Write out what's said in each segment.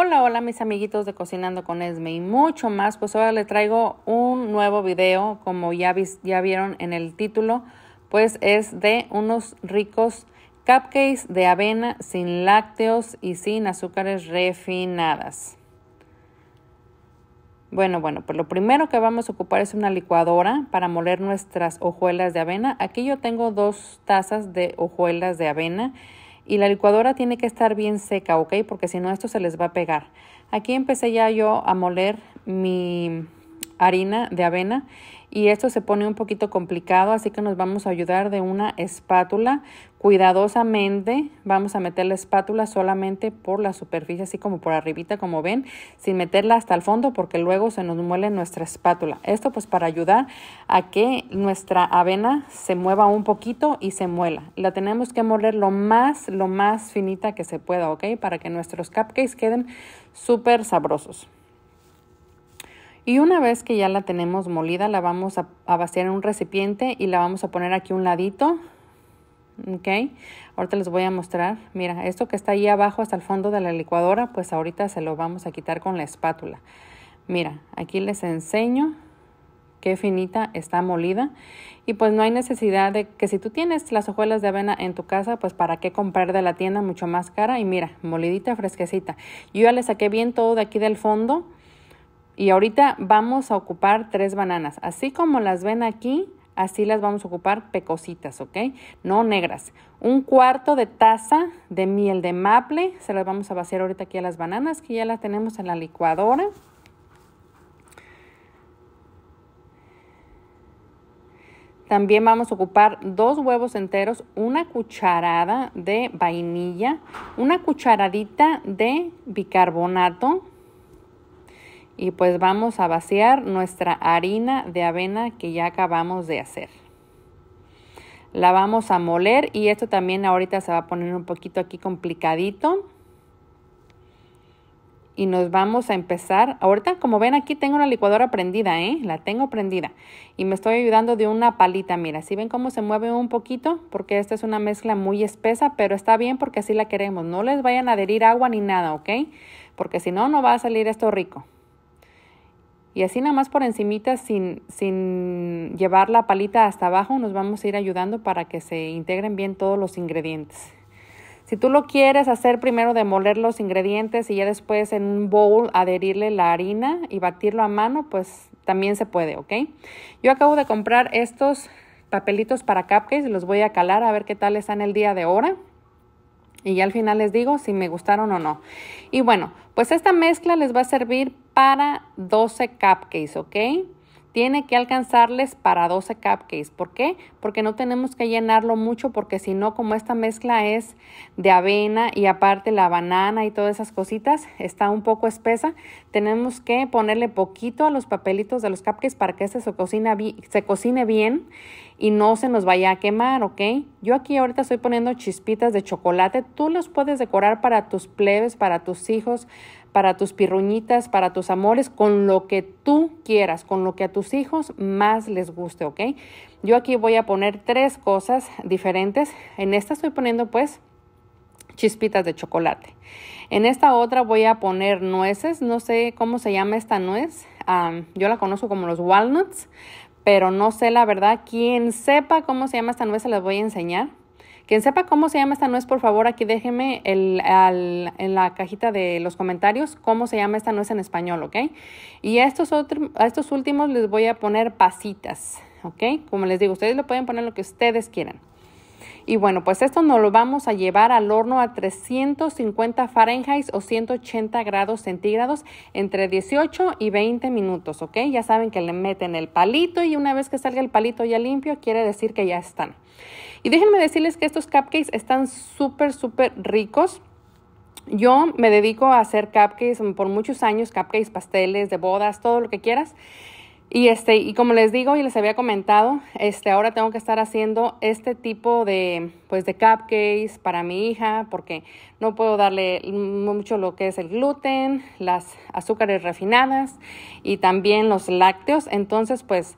Hola, hola mis amiguitos de Cocinando con Esme y mucho más. Pues ahora le traigo un nuevo video, como ya, ya vieron en el título, pues es de unos ricos cupcakes de avena sin lácteos y sin azúcares refinadas. Bueno, bueno, pues lo primero que vamos a ocupar es una licuadora para moler nuestras hojuelas de avena. Aquí yo tengo dos tazas de hojuelas de avena y la licuadora tiene que estar bien seca, ¿ok? Porque si no esto se les va a pegar. Aquí empecé ya yo a moler mi harina de avena y esto se pone un poquito complicado, así que nos vamos a ayudar de una espátula. Cuidadosamente vamos a meter la espátula solamente por la superficie, así como por arribita, como ven, sin meterla hasta el fondo porque luego se nos muele nuestra espátula. Esto pues para ayudar a que nuestra avena se mueva un poquito y se muela. La tenemos que moler lo más, lo más finita que se pueda, ¿ok? Para que nuestros cupcakes queden súper sabrosos. Y una vez que ya la tenemos molida, la vamos a, vaciar en un recipiente y la vamos a poner aquí un ladito. ¿ok? Ahorita les voy a mostrar. Mira, esto que está ahí abajo hasta el fondo de la licuadora, pues ahorita se lo vamos a quitar con la espátula. Mira, aquí les enseño qué finita está molida. Y pues no hay necesidad de que si tú tienes las hojuelas de avena en tu casa, pues para qué comprar de la tienda mucho más cara. Y mira, molidita, fresquecita. Yo ya le saqué bien todo de aquí del fondo y ahorita vamos a ocupar tres bananas. Así como las ven aquí, así las vamos a ocupar pecositas, ¿ok? No negras. Un cuarto de taza de miel de maple. Se las vamos a vaciar ahorita aquí a las bananas que ya las tenemos en la licuadora. También vamos a ocupar dos huevos enteros, una cucharada de vainilla, una cucharadita de bicarbonato, y pues vamos a vaciar nuestra harina de avena que ya acabamos de hacer. La vamos a moler y esto también ahorita se va a poner un poquito aquí complicadito. Y nos vamos a empezar, ahorita como ven aquí tengo la licuadora prendida, ¿eh? la tengo prendida. Y me estoy ayudando de una palita, mira, si ven cómo se mueve un poquito, porque esta es una mezcla muy espesa, pero está bien porque así la queremos. No les vayan a adherir agua ni nada, ¿ok? Porque si no, no va a salir esto rico. Y así nada más por encimita, sin, llevar la palita hasta abajo, nos vamos a ir ayudando para que se integren bien todos los ingredientes. Si tú lo quieres hacer primero de moler los ingredientes y ya después en un bowl adherirle la harina y batirlo a mano, pues también se puede, ¿ok? Yo acabo de comprar estos papelitos para cupcakes, los voy a calar a ver qué tal están el día de hoy. Y ya al final les digo si me gustaron o no. Y bueno, pues esta mezcla les va a servir para 12 cupcakes, ¿ok? tiene que alcanzarles para 12 cupcakes. ¿Por qué? Porque no tenemos que llenarlo mucho porque si no, como esta mezcla es de avena y aparte la banana y todas esas cositas, está un poco espesa, tenemos que ponerle poquito a los papelitos de los cupcakes para que este se, se cocine bien y no se nos vaya a quemar, ¿ok? Yo aquí ahorita estoy poniendo chispitas de chocolate. Tú los puedes decorar para tus plebes, para tus hijos, para tus pirruñitas, para tus amores, con lo que tú quieras, con lo que a tus hijos más les guste, ¿ok? Yo aquí voy a poner tres cosas diferentes. En esta estoy poniendo pues chispitas de chocolate. En esta otra voy a poner nueces, no sé cómo se llama esta nuez, yo la conozco como los walnuts, pero no sé la verdad, quien sepa cómo se llama esta nuez se las voy a enseñar. Quien sepa cómo se llama esta nuez, por favor, aquí déjenme en la cajita de los comentarios cómo se llama esta nuez en español, ¿ok? Y a estos, a estos últimos les voy a poner pasitas, ¿ok? Como les digo, ustedes le pueden poner lo que ustedes quieran. Y bueno, pues esto nos lo vamos a llevar al horno a 350 Fahrenheit o 180 grados centígrados entre 18 y 20 minutos, ¿ok? Ya saben que le meten el palito y una vez que salga el palito ya limpio, quiere decir que ya están. Y déjenme decirles que estos cupcakes están súper, súper ricos. Yo me dedico a hacer cupcakes por muchos años, cupcakes, pasteles, de bodas, todo lo que quieras. Y, este, y como les digo y les había comentado, este, ahora tengo que estar haciendo este tipo de, pues, de cupcakes para mi hija porque no puedo darle mucho lo que es el gluten, las azúcares refinadas y también los lácteos. Entonces, pues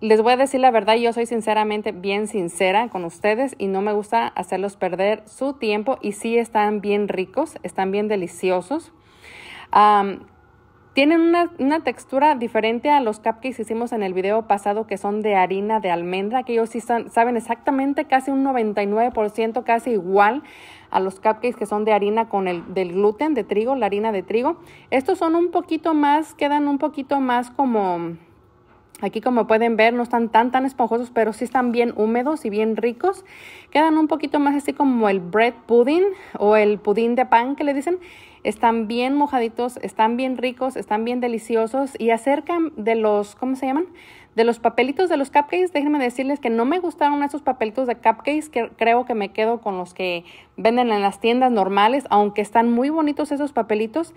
les voy a decir la verdad, yo soy sinceramente bien sincera con ustedes y no me gusta hacerlos perder su tiempo y sí están bien ricos, están bien deliciosos. tienen una, textura diferente a los cupcakes que hicimos en el video pasado que son de harina de almendra, que ellos sí saben exactamente casi un 99% casi igual a los cupcakes que son de harina con el del gluten de trigo, la harina de trigo. Estos son un poquito más, quedan un poquito más como Aquí como pueden ver no están tan tan esponjosos, pero sí están bien húmedos y bien ricos. Quedan un poquito más así como el bread pudding o el pudín de pan que le dicen. Están bien mojaditos, están bien ricos, están bien deliciosos y acerca de los, ¿cómo se llaman? De los papelitos de los cupcakes, déjenme decirles que no me gustaron esos papelitos de cupcakes, que creo que me quedo con los que venden en las tiendas normales, aunque están muy bonitos esos papelitos.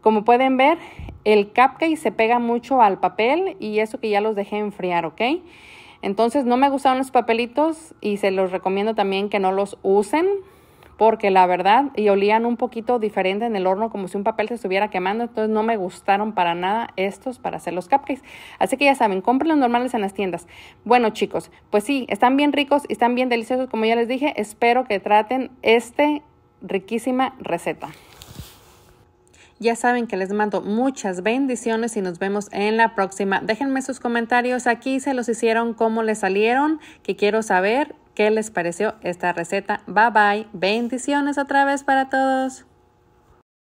Como pueden ver, el cupcake se pega mucho al papel y eso que ya los dejé enfriar, ¿ok? Entonces no me gustaron los papelitos y se los recomiendo también que no los usen porque la verdad, y olían un poquito diferente en el horno, como si un papel se estuviera quemando, entonces no me gustaron para nada estos para hacer los cupcakes. Así que ya saben, compren los normales en las tiendas. Bueno chicos, pues sí, están bien ricos y están bien deliciosos, como ya les dije, espero que traten esta riquísima receta. Ya saben que les mando muchas bendiciones y nos vemos en la próxima. Déjenme sus comentarios aquí, se los hicieron, cómo les salieron, que quiero saber qué les pareció esta receta. Bye bye. Bendiciones otra vez para todos.